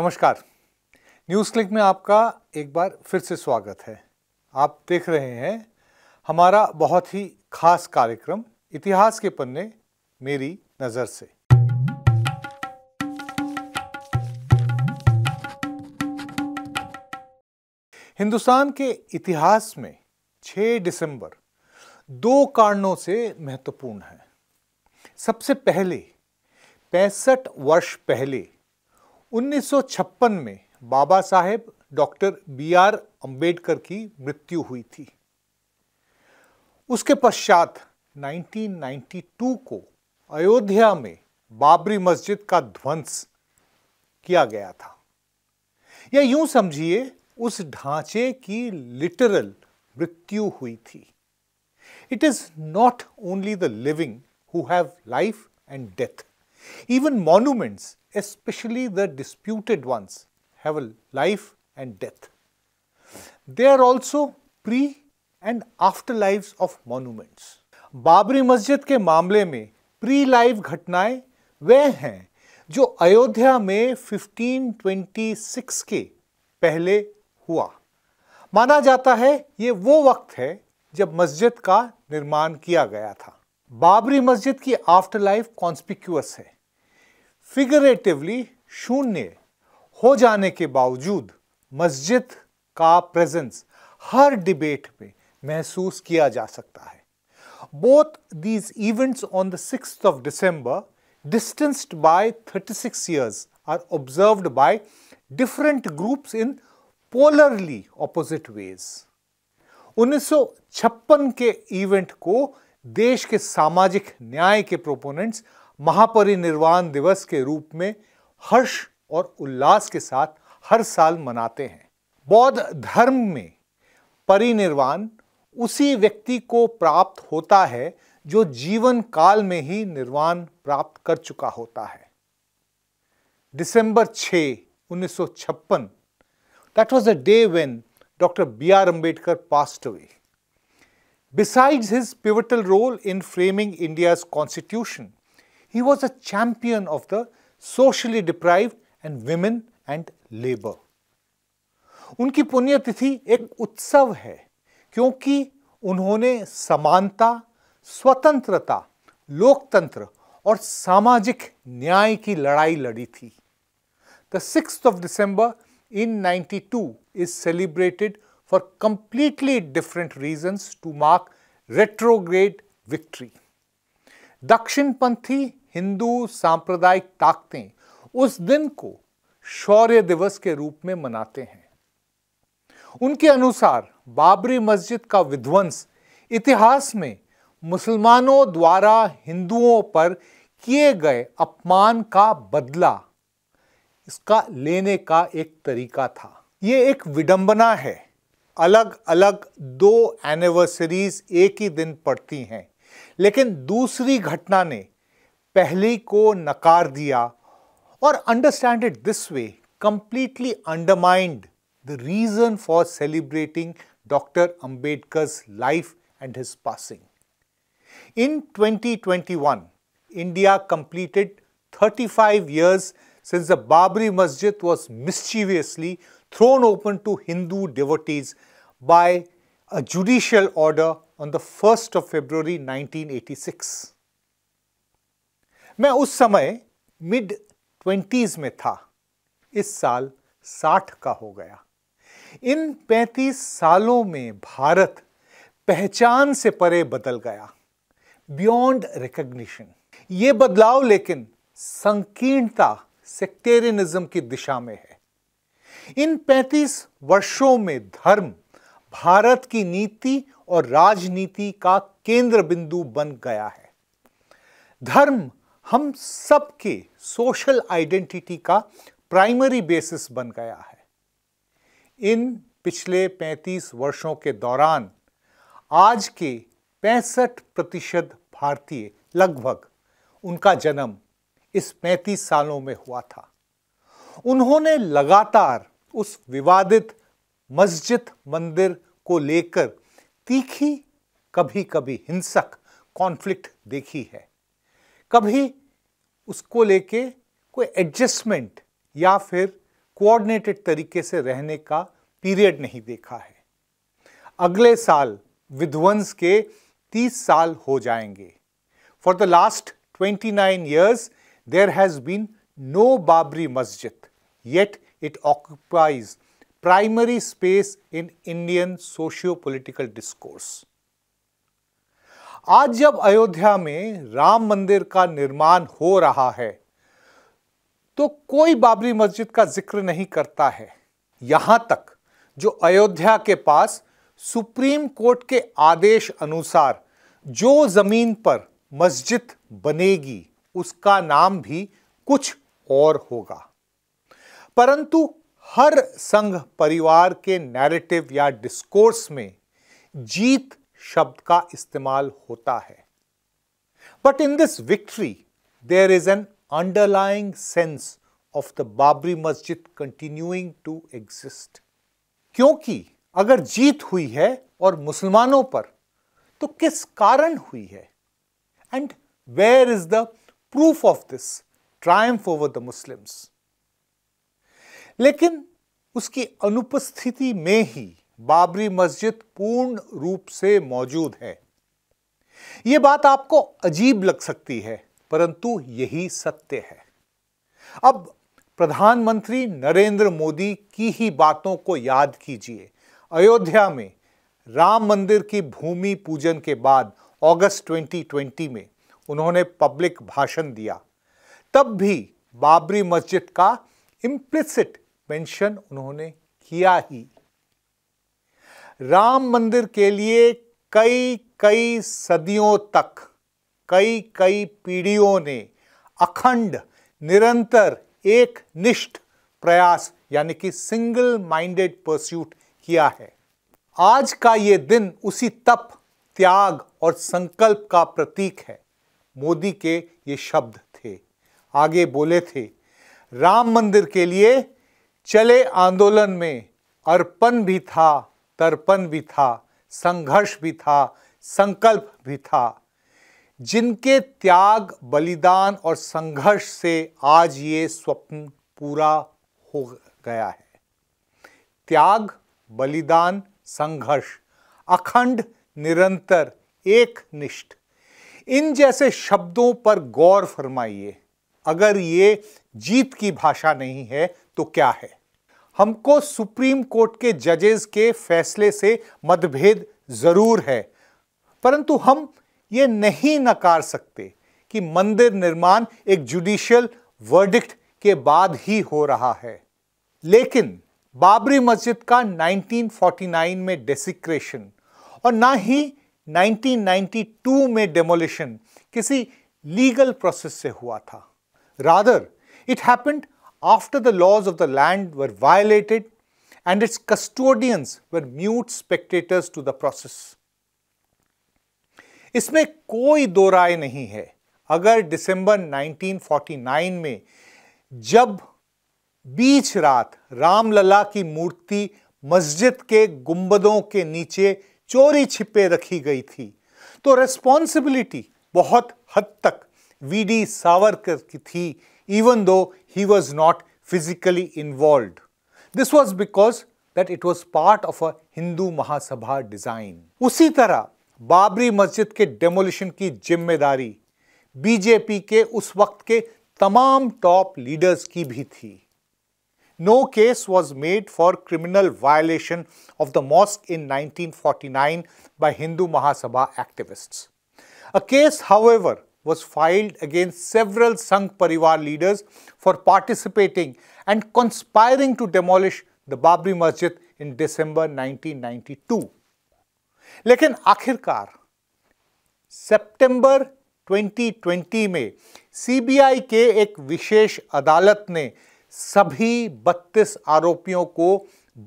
नमस्कार news click में आपका एक बार फिर से स्वागत है आप देख रहे हैं हमारा बहुत ही खास कार्यक्रम इतिहास के पन्ने मेरी नज़र से हिंदुस्तान के इतिहास में 6 दिसंबर दो कारणों से महत्वपूर्ण है सबसे पहले पैंसठ वर्ष पहले 1956 में Baba Saheb doctor B R Ambedkar की मृत्यु हुई थी उसके पश्चात 1992 को अयोध्या में बाबरी मस्जिद का ध्वंस किया गया था या यूं समझिए उस ढांचे की लिटरल मृत्यु हुई थी it is not only the living who have life and death Even monuments, especially the disputed ones, have a life and death. They are also pre and after lives of monuments Babri Masjid के मामले में pre live घटनाएं वे हैं जो अयोध्या में 1526 के पहले हुआ माना जाता है ये वो वक्त है जब मस्जिद का निर्माण किया गया था बाबरी मस्जिद की आफ्टर लाइफ कॉन्स्पिक्यूअस है फिगरेटिवली शून्य हो जाने के बावजूद मस्जिद का प्रेजेंस हर डिबेट में महसूस किया जा सकता है both these events on the six of December distanced by thirty six years are observed by different groups in polarly opposite ways 1956 के इवेंट को देश के सामाजिक न्याय के प्रोपोनेंट्स महापरिनिर्वाण दिवस के रूप में हर्ष और उल्लास के साथ हर साल मनाते हैं बौद्ध धर्म में परिनिर्वाण उसी व्यक्ति को प्राप्त होता है जो जीवन काल में ही निर्वाण प्राप्त कर चुका होता है December 6 1956 that was the day when doctor B R Ambedkar passed away Besides his pivotal role in framing India's constitution, he was a champion of the socially deprived and women and labor. उनकी पुण्यतिथि एक उत्सव है क्योंकि उन्होंने समानता स्वतंत्रता लोकतंत्र और सामाजिक न्याय की लड़ाई लड़ी थी the six of December in 92 two is celebrated for completely different reasons to mark retrograde victory. दक्षिणपंथी हिंदू सांप्रदायिक ताकतें उस दिन को शौर्य दिवस के रूप में मनाते हैं उनके अनुसार बाबरी मस्जिद का विध्वंस इतिहास में मुसलमानों द्वारा हिंदुओं पर किए गए अपमान का बदला इसका लेने का एक तरीका था यह एक विडंबना है अलग अलग दो एनिवर्सरीज एक ही दिन पड़ती हैं लेकिन दूसरी घटना ने पहली को नकार दिया और understand it this way completely undermined the reason for celebrating doctor Ambedkar life and his passing in 2021 India completed 35 years since the Babri Masjid was mischievously thrown open to Hindu devotees by a judicial order on the 1st of February 1986. मैं उस समय mid twenties में था इस साल 60 का हो गया इन 35 सालों में भारत पहचान से परे बदल गया बियॉन्ड रिकग्निशन ये बदलाव लेकिन संकीर्णता सेक्टेरियनिज्म की दिशा में है इन 35 वर्षों में धर्म भारत की नीति और राजनीति का केंद्र बिंदु बन गया है धर्म हम सबके सोशल आइडेंटिटी का प्राइमरी बेसिस बन गया है इन पिछले 35 वर्षों के दौरान आज के पैंसठ प्रतिशत भारतीय लगभग उनका जन्म इस 35 सालों में हुआ था उन्होंने लगातार उस विवादित मस्जिद मंदिर को लेकर तीखी कभी कभी हिंसक कॉन्फ्लिक्ट देखी है कभी उसको लेके कोई एडजस्टमेंट या फिर कोऑर्डिनेटेड तरीके से रहने का पीरियड नहीं देखा है अगले साल विध्वंस के 30 साल हो जाएंगे for the last 29 nine years there has been no Babri Masjid yet it occupies primary space in Indian socio-political discourse. आज जब अयोध्या में राम मंदिर का निर्माण हो रहा है तो कोई बाबरी मस्जिद का जिक्र नहीं करता है यहां तक जो अयोध्या के पास सुप्रीम कोर्ट के आदेश अनुसार जो जमीन पर मस्जिद बनेगी उसका नाम भी कुछ और होगा परंतु हर संघ परिवार के नैरेटिव या डिस्कोर्स में जीत शब्द का इस्तेमाल होता है but in this victory there is an underlying sense of the Babri Masjid continuing to exist क्योंकि अगर जीत हुई है और मुसलमानों पर तो किस कारण हुई है and where is the proof of this triumph over the Muslims लेकिन उसकी अनुपस्थिति में ही बाबरी मस्जिद पूर्ण रूप से मौजूद है यह बात आपको अजीब लग सकती है परंतु यही सत्य है अब प्रधानमंत्री नरेंद्र मोदी की ही बातों को याद कीजिए अयोध्या में राम मंदिर की भूमि पूजन के बाद अगस्त 2020 में उन्होंने पब्लिक भाषण दिया तब भी बाबरी मस्जिद का इम्प्लिसिट मेंशन उन्होंने किया ही राम मंदिर के लिए कई कई सदियों तक कई कई पीढ़ियों ने अखंड निरंतर एक निष्ठ प्रयास यानी कि सिंगल माइंडेड परस्यूट किया है आज का ये दिन उसी तप त्याग और संकल्प का प्रतीक है मोदी के ये शब्द थे आगे बोले थे राम मंदिर के लिए चले आंदोलन में अर्पण भी था तर्पण भी था संघर्ष भी था संकल्प भी था जिनके त्याग बलिदान और संघर्ष से आज ये स्वप्न पूरा हो गया है त्याग बलिदान संघर्ष अखंड निरंतर एक निष्ठ इन जैसे शब्दों पर गौर फरमाइए अगर ये जीत की भाषा नहीं है तो क्या है हमको सुप्रीम कोर्ट के जजेस के फैसले से मतभेद ज़रूर है परंतु हम ये नहीं नकार सकते कि मंदिर निर्माण एक जुडिशियल वर्डिक्ट के बाद ही हो रहा है लेकिन बाबरी मस्जिद का 1949 में डेसिक्रेशन और ना ही 1992 में डेमोलिशन किसी लीगल प्रोसेस से हुआ था rather it happened after the laws of the land were violated and its custodians were mute spectators to the process. इसमें कोई दो राय नहीं है अगर दिसंबर 1949 में जब बीच रात रामलला की मूर्ति मस्जिद के गुंबदों के नीचे चोरी छिपे रखी गई थी तो रिस्पॉन्सिबिलिटी बहुत हद तक वी डी सावरकर की थी even though he was not physically involved this was because that it was part of a Hindu Mahasabha design उसी तरह बाबरी मस्जिद के डेमोलिशन की जिम्मेदारी बीजेपी के उस वक्त के तमाम टॉप लीडर्स की भी थी no case was made for criminal violation of the mosque in 1949 by Hindu Mahasabha activists a case however was filed against several Sangh Parivar leaders for participating and conspiring to demolish the Babri Masjid in December 1992. लेकिन आखिरकार सितंबर 2020 में CBI के एक विशेष अदालत ने सभी 32 आरोपियों को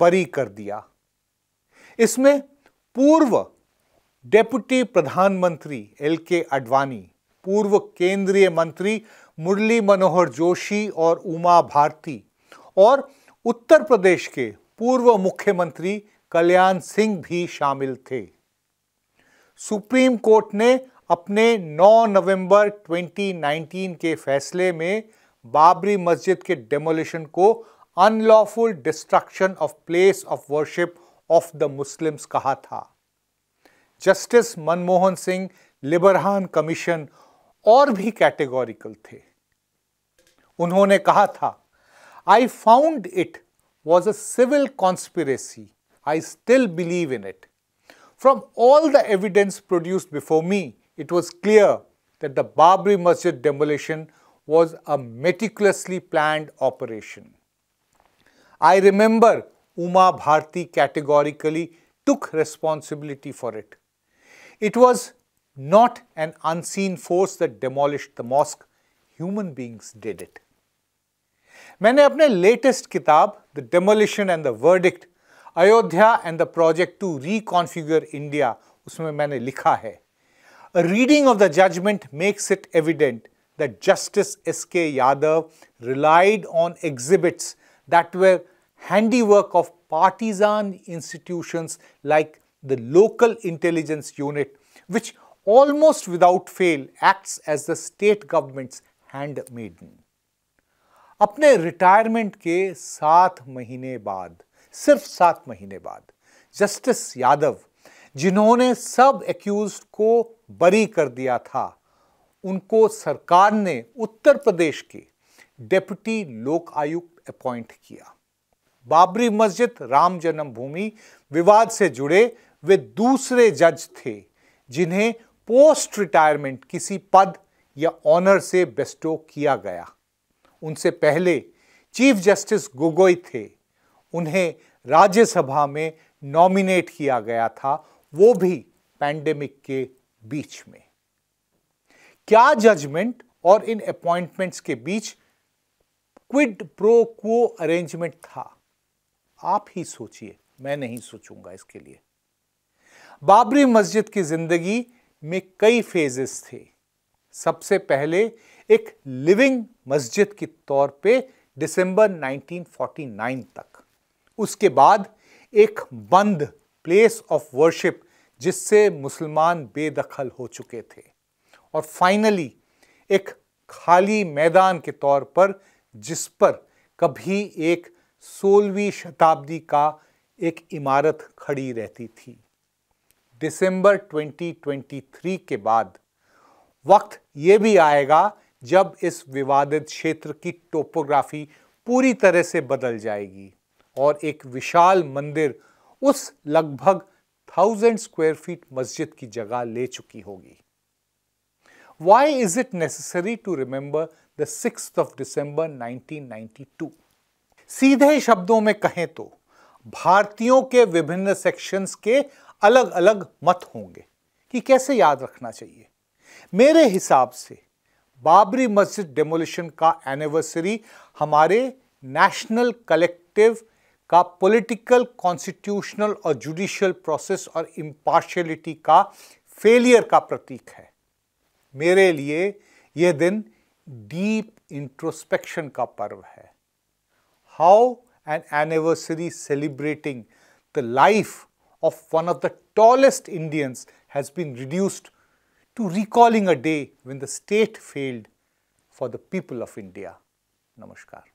बरी कर दिया इसमें पूर्व डेप्यूटी प्रधानमंत्री एल के आडवाणी पूर्व केंद्रीय मंत्री मुरली मनोहर जोशी और उमा भारती और उत्तर प्रदेश के पूर्व मुख्यमंत्री कल्याण सिंह भी शामिल थे सुप्रीम कोर्ट ने अपने 9 नवंबर 2019 के फैसले में बाबरी मस्जिद के डेमोलिशन को unlawful destruction of place of worship of the Muslims कहा था जस्टिस मनमोहन सिंह लिबरहान कमीशन और भी कैटेगोरिकल थे उन्होंने कहा था I found it was a civil conspiracy I still believe in it from all the evidence produce before me it was clear that the Babri Masjid demolition was a meticulously planned operation I remember Uma Bharati categorically took responsibility for it it was not an unseen force that demolished the mosque, human beings did it. I मैंने अपने latest किताब the demolition and the verdict Ayodhya and the project to reconfigure India उसमें मैंने लिखा a reading of the judgment makes it evident that Justice S.K. Yadav relied on exhibits that were handiwork of partisan institutions like the local intelligence unit, which almost without fail acts as the state government's handmaiden. अपने retirement के सात महीने बाद सिर्फ सात महीने बाद justice Yadav जिन्होंने सब एक्यूज को बरी कर दिया था उनको सरकार ने उत्तर प्रदेश के डेप्यूटी लोक आयुक्त अपॉइंट किया बाबरी मस्जिद राम जन्मभूमि विवाद से जुड़े वे दूसरे जज थे जिन्हें पोस्ट रिटायरमेंट किसी पद या ऑनर से बेस्टो किया गया उनसे पहले चीफ जस्टिस गोगोई थे उन्हें राज्यसभा में नॉमिनेट किया गया था वो भी पैंडेमिक के बीच में क्या जजमेंट और इन अपॉइंटमेंट्स के बीच क्विड प्रो क्वो अरेंजमेंट था आप ही सोचिए मैं नहीं सोचूंगा इसके लिए बाबरी मस्जिद की जिंदगी में कई फेजेस थे सबसे पहले एक लिविंग मस्जिद के तौर पे दिसंबर 1949 तक उसके बाद एक बंद प्लेस ऑफ वर्शिप जिससे मुसलमान बेदखल हो चुके थे और फाइनली एक खाली मैदान के तौर पर जिस पर कभी एक सोलहवीं शताब्दी का एक इमारत खड़ी रहती थी दिसंबर 2023 के बाद वक्त यह भी आएगा जब इस विवादित क्षेत्र की टोपोग्राफी पूरी तरह से बदल जाएगी और एक विशाल मंदिर उस लगभग थाउजेंड स्क्वायर फीट मस्जिद की जगह ले चुकी होगी why is it necessary to remember the six of December 1992? सीधे शब्दों में कहें तो भारतीयों के विभिन्न सेक्शंस के अलग अलग मत होंगे कि कैसे याद रखना चाहिए मेरे हिसाब से बाबरी मस्जिद डेमोलिशन का एनिवर्सरी हमारे नेशनल कलेक्टिव का पॉलिटिकल कॉन्स्टिट्यूशनल और जुडिशियल प्रोसेस और इम्पार्शलिटी का फेलियर का प्रतीक है मेरे लिए यह दिन डीप इंट्रोस्पेक्शन का पर्व है how an anniversary celebrating the life of one of the tallest Indians has been reduced to recalling a day when the state failed for the people of India. Namaskar.